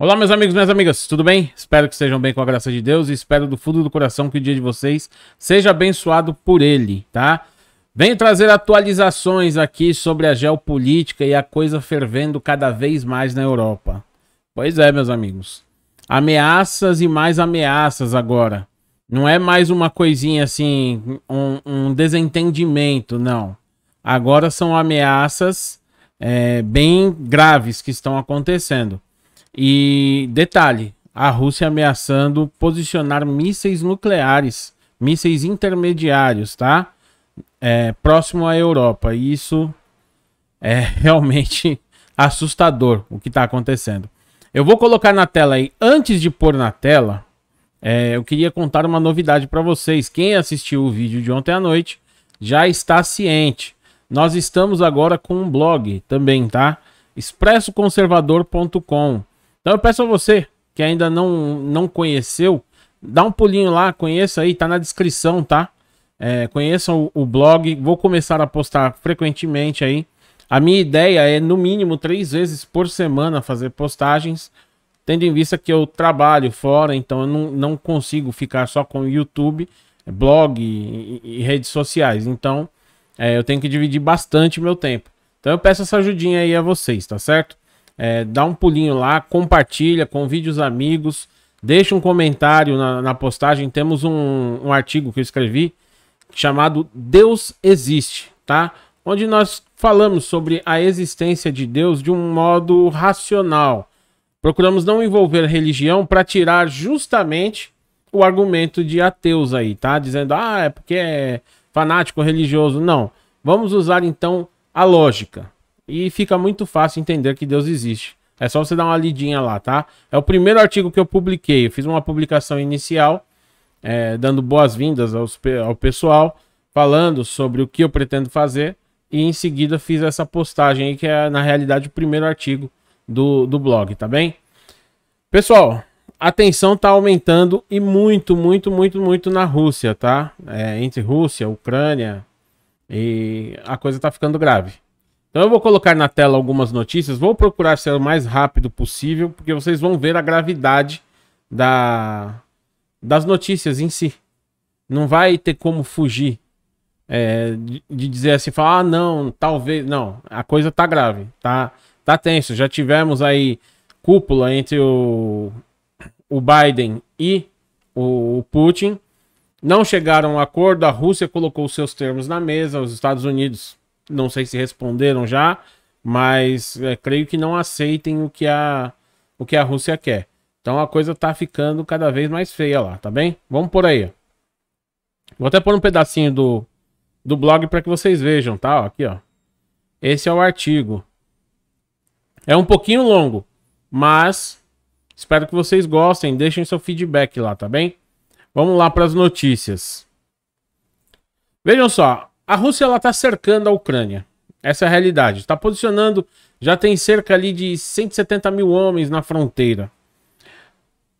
Olá, meus amigos, minhas amigas, tudo bem? Espero que sejam bem com a graça de Deus e espero do fundo do coração que o dia de vocês seja abençoado por Ele, tá? Venho trazer atualizações aqui sobre a geopolítica e a coisa fervendo cada vez mais na Europa. Pois é, meus amigos. Ameaças e mais ameaças agora. Não é mais uma coisinha assim, um, um desentendimento, não. Agora são ameaças é, bem graves que estão acontecendo. E detalhe, a Rússia ameaçando posicionar mísseis nucleares, mísseis intermediários, tá? É, próximo à Europa. E isso é realmente assustador o que está acontecendo. Eu vou colocar na tela aí. Antes de pôr na tela, é, eu queria contar uma novidade para vocês. Quem assistiu o vídeo de ontem à noite já está ciente. Nós estamos agora com um blog também, tá? expressoconservador.com. Então eu peço a você que ainda não, não conheceu, dá um pulinho lá, conheça aí, tá na descrição, tá? É, conheçam o, o blog, vou começar a postar frequentemente aí. A minha ideia é, no mínimo, três vezes por semana fazer postagens, tendo em vista que eu trabalho fora, então eu não, não consigo ficar só com YouTube, blog e, e redes sociais. Então, é, eu tenho que dividir bastante meu tempo. Então eu peço essa ajudinha aí a vocês, tá certo? É, dá um pulinho lá, compartilha, convide os amigos, deixa um comentário na, na postagem. Temos um, um artigo que eu escrevi chamado Deus Existe, tá? Onde nós falamos sobre a existência de Deus de um modo racional. Procuramos não envolver religião para tirar justamente o argumento de ateus aí, tá? Dizendo, ah, é porque é fanático religioso. Não. Vamos usar então a lógica, e fica muito fácil entender que Deus existe. É só você dar uma lidinha lá, tá? É o primeiro artigo que eu publiquei. Eu fiz uma publicação inicial, é, dando boas-vindas ao pessoal, falando sobre o que eu pretendo fazer. E em seguida fiz essa postagem aí, que é, na realidade, o primeiro artigo do, do blog, tá bem? Pessoal, a tensão tá aumentando e muito, muito, muito, muito na Rússia, tá? É, entre Rússia, Ucrânia, e a coisa tá ficando grave. Então eu vou colocar na tela algumas notícias, vou procurar ser o mais rápido possível, porque vocês vão ver a gravidade da, das notícias em si. Não vai ter como fugir é, de, dizer assim, falar, ah, não, talvez, não, a coisa tá grave, tá, tá tenso. Já tivemos aí cúpula entre o, o Biden e o, o Putin. Não chegaram a um acordo, a Rússia colocou seus termos na mesa, os Estados Unidos não sei se responderam já, mas é, creio que não aceitem o que a, o que a Rússia quer. Então a coisa tá ficando cada vez mais feia lá, tá bem? Vamos por aí. Vou até pôr um pedacinho do, do blog para que vocês vejam, tá? Ó, aqui, ó. Esse é o artigo. É um pouquinho longo, mas espero que vocês gostem. Deixem seu feedback lá, tá bem? Vamos lá para as notícias. Vejam só, a Rússia ela está cercando a Ucrânia. Essa é a realidade. Está posicionando, já tem cerca ali de 170 mil homens na fronteira.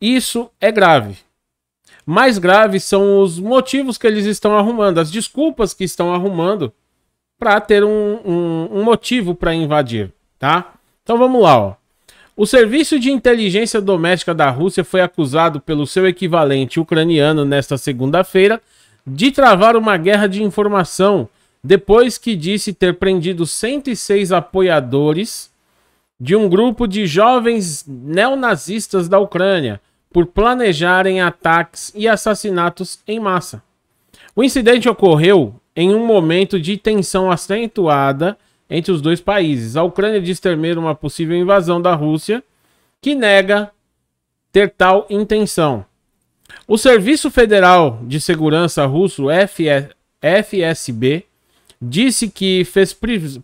Isso é grave. Mais graves são os motivos que eles estão arrumando, as desculpas que estão arrumando para ter um, um, um motivo para invadir, tá? Então vamos lá, ó. O Serviço de Inteligência Doméstica da Rússia foi acusado pelo seu equivalente ucraniano nesta segunda-feira de travar uma guerra de informação depois que disse ter prendido 106 apoiadores de um grupo de jovens neonazistas da Ucrânia por planejarem ataques e assassinatos em massa. O incidente ocorreu em um momento de tensão acentuada entre os dois países. A Ucrânia diz de uma possível invasão da Rússia, que nega ter tal intenção. O Serviço Federal de Segurança Russo, FSB, disse que fez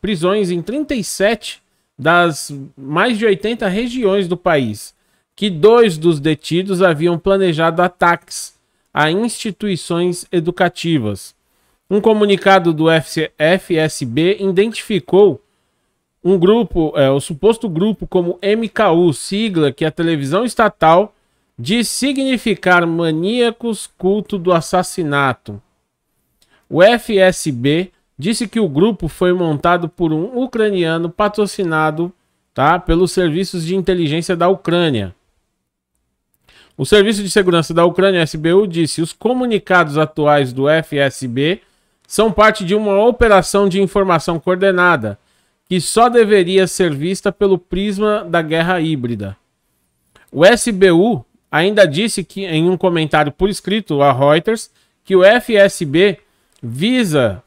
prisões em 37 das mais de 80 regiões do país, que dois dos detidos haviam planejado ataques a instituições educativas. Um comunicado do FSB identificou um grupo, é, o suposto grupo como MKU, sigla que a televisão estatal de significar maníacos culto do assassinato. O FSB disse que o grupo foi montado por um ucraniano patrocinado tá, pelos serviços de inteligência da Ucrânia. O Serviço de Segurança da Ucrânia, SBU, disse: os comunicados atuais do FSB são parte de uma operação de informação coordenada que só deveria ser vista pelo prisma da guerra híbrida. O SBU ainda disse que em um comentário por escrito a Reuters que o FSB visa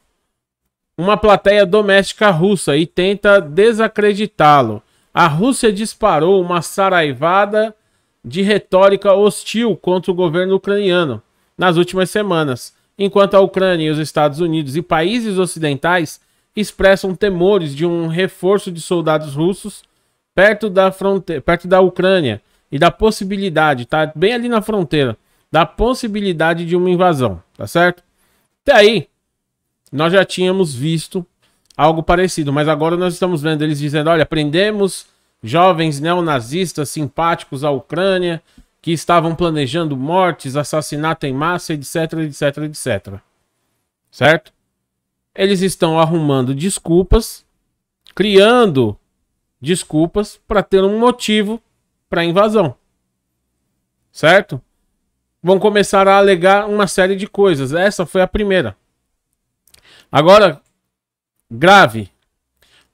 uma plateia doméstica russa e tenta desacreditá-lo. A Rússia disparou uma saraivada de retórica hostil contra o governo ucraniano nas últimas semanas, enquanto a Ucrânia e os Estados Unidos e países ocidentais expressam temores de um reforço de soldados russos perto da, fronte perto da Ucrânia e da possibilidade, tá? Bem ali na fronteira, da possibilidade de uma invasão, tá certo? Até aí, nós já tínhamos visto algo parecido, mas agora nós estamos vendo eles dizendo: olha, prendemos jovens neonazistas simpáticos à Ucrânia que estavam planejando mortes, assassinato em massa, etc, etc, etc. Certo? Eles estão arrumando desculpas, criando desculpas para ter um motivo para invasão. Certo? Vão começar a alegar uma série de coisas. Essa foi a primeira. Agora, grave.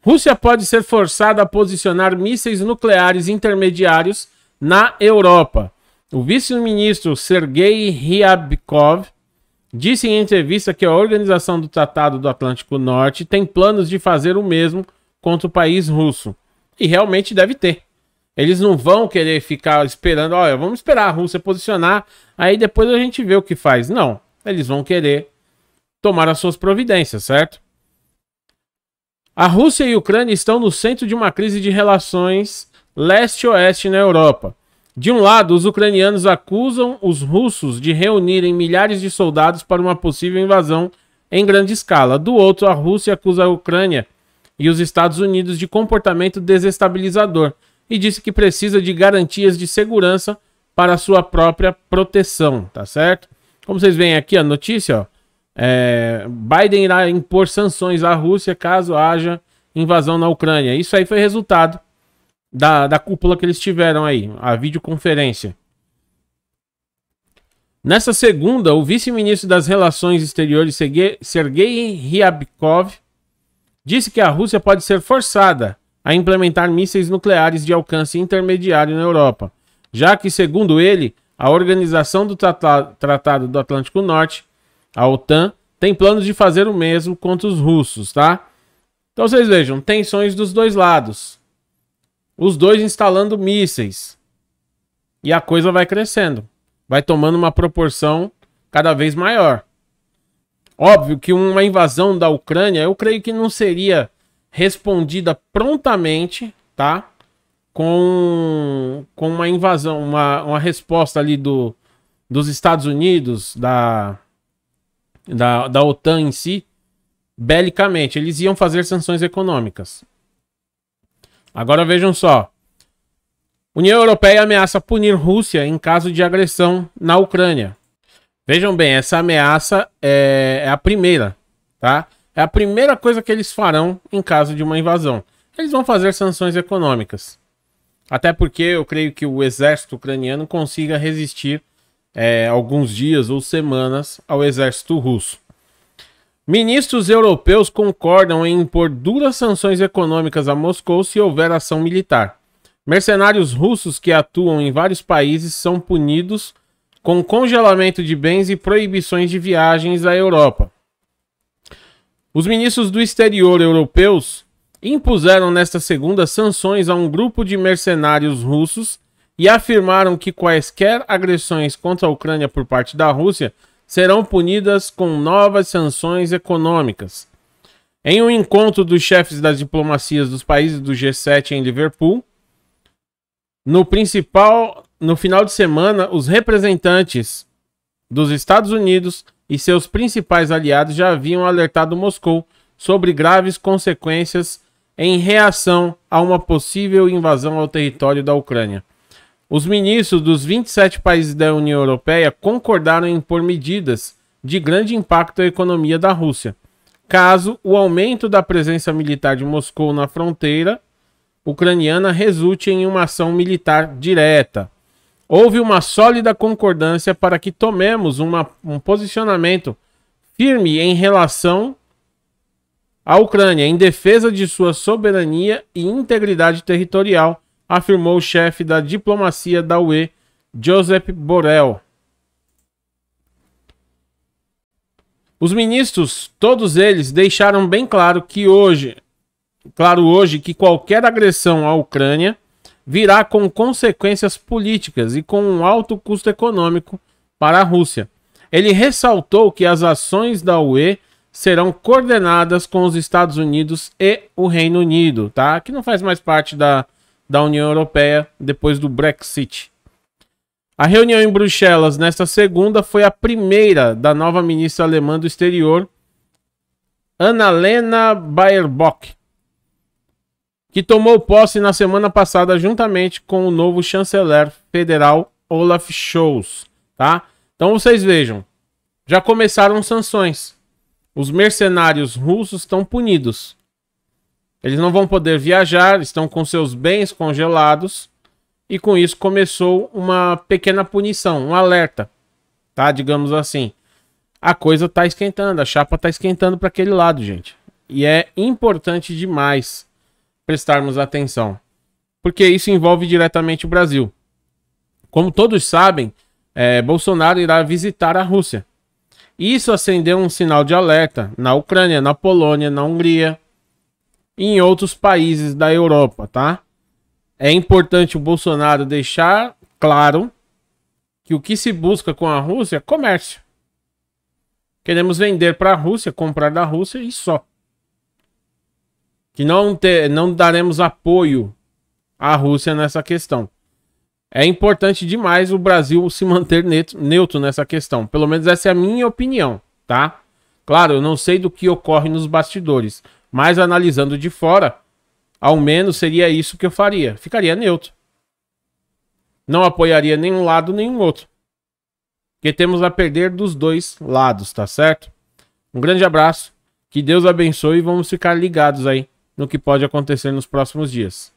Rússia pode ser forçada a posicionar mísseis nucleares intermediários na Europa. O vice-ministro Sergei Ryabkov disse em entrevista que a Organização do Tratado do Atlântico Norte tem planos de fazer o mesmo contra o país russo. E realmente deve ter. Eles não vão querer ficar esperando, olha, vamos esperar a Rússia posicionar, aí depois a gente vê o que faz. Não, eles vão querer tomar as suas providências, certo? A Rússia e a Ucrânia estão no centro de uma crise de relações leste-oeste na Europa. De um lado, os ucranianos acusam os russos de reunirem milhares de soldados para uma possível invasão em grande escala. Do outro, a Rússia acusa a Ucrânia e os Estados Unidos de comportamento desestabilizador e disse que precisa de garantias de segurança para sua própria proteção, tá certo? Como vocês veem aqui a notícia, ó, é, Biden irá impor sanções à Rússia caso haja invasão na Ucrânia. Isso aí foi resultado da, da cúpula que eles tiveram aí, a videoconferência. Nessa segunda, o vice-ministro das Relações Exteriores, Sergei Ryabkov, disse que a Rússia pode ser forçada a implementar mísseis nucleares de alcance intermediário na Europa, já que, segundo ele, a Organização do Tratado do Atlântico Norte, a OTAN, tem planos de fazer o mesmo contra os russos, tá? Então vocês vejam, tensões dos dois lados. Os dois instalando mísseis. E a coisa vai crescendo. Vai tomando uma proporção cada vez maior. Óbvio que uma invasão da Ucrânia, eu creio que não seria respondida prontamente, tá? Com, com uma invasão, uma, uma resposta ali do, dos Estados Unidos, da, da, da OTAN em si, belicamente. Eles iam fazer sanções econômicas. Agora vejam só. União Europeia ameaça punir Rússia em caso de agressão na Ucrânia. Vejam bem, essa ameaça é, é a primeira, tá? É a primeira coisa que eles farão em caso de uma invasão. Eles vão fazer sanções econômicas. Até porque eu creio que o exército ucraniano consiga resistir é, alguns dias ou semanas ao exército russo. Ministros europeus concordam em impor duras sanções econômicas a Moscou se houver ação militar. Mercenários russos que atuam em vários países são punidos com congelamento de bens e proibições de viagens à Europa. Os ministros do exterior europeus impuseram nesta segunda sanções a um grupo de mercenários russos e afirmaram que quaisquer agressões contra a Ucrânia por parte da Rússia serão punidas com novas sanções econômicas. Em um encontro dos chefes das diplomacias dos países do G7 em Liverpool, no principal, no final de semana, os representantes dos Estados Unidos, e seus principais aliados já haviam alertado Moscou sobre graves consequências em reação a uma possível invasão ao território da Ucrânia. Os ministros dos 27 países da União Europeia concordaram em impor medidas de grande impacto à economia da Rússia, caso o aumento da presença militar de Moscou na fronteira ucraniana resulte em uma ação militar direta. Houve uma sólida concordância para que tomemos uma, um posicionamento firme em relação à Ucrânia, em defesa de sua soberania e integridade territorial, afirmou o chefe da diplomacia da UE, Josep Borrell. Os ministros, todos eles, deixaram bem claro que hoje, claro hoje, que qualquer agressão à Ucrânia virá com consequências políticas e com um alto custo econômico para a Rússia. Ele ressaltou que as ações da UE serão coordenadas com os Estados Unidos e o Reino Unido, tá? Que não faz mais parte da, da União Europeia depois do Brexit. A reunião em Bruxelas nesta segunda foi a primeira da nova ministra alemã do exterior, Annalena Baerbock, que tomou posse na semana passada juntamente com o novo chanceler federal Olaf Scholz, tá? Então vocês vejam, já começaram sanções. Os mercenários russos estão punidos. Eles não vão poder viajar, estão com seus bens congelados e com isso começou uma pequena punição, um alerta, tá? Digamos assim. A coisa tá esquentando, a chapa tá esquentando para aquele lado, gente. E é importante demais prestarmos atenção, porque isso envolve diretamente o Brasil. Como todos sabem, é, Bolsonaro irá visitar a Rússia. Isso acendeu um sinal de alerta na Ucrânia, na Polônia, na Hungria e em outros países da Europa, tá? É importante o Bolsonaro deixar claro que o que se busca com a Rússia é comércio. Queremos vender para a Rússia, comprar da Rússia e só que não, ter, não daremos apoio à Rússia nessa questão. É importante demais o Brasil se manter neutro nessa questão. Pelo menos essa é a minha opinião, tá? Claro, eu não sei do que ocorre nos bastidores, mas analisando de fora, ao menos seria isso que eu faria. Ficaria neutro. Não apoiaria nenhum lado, nenhum outro. Porque temos a perder dos dois lados, tá certo? Um grande abraço, que Deus abençoe e vamos ficar ligados aí no que pode acontecer nos próximos dias.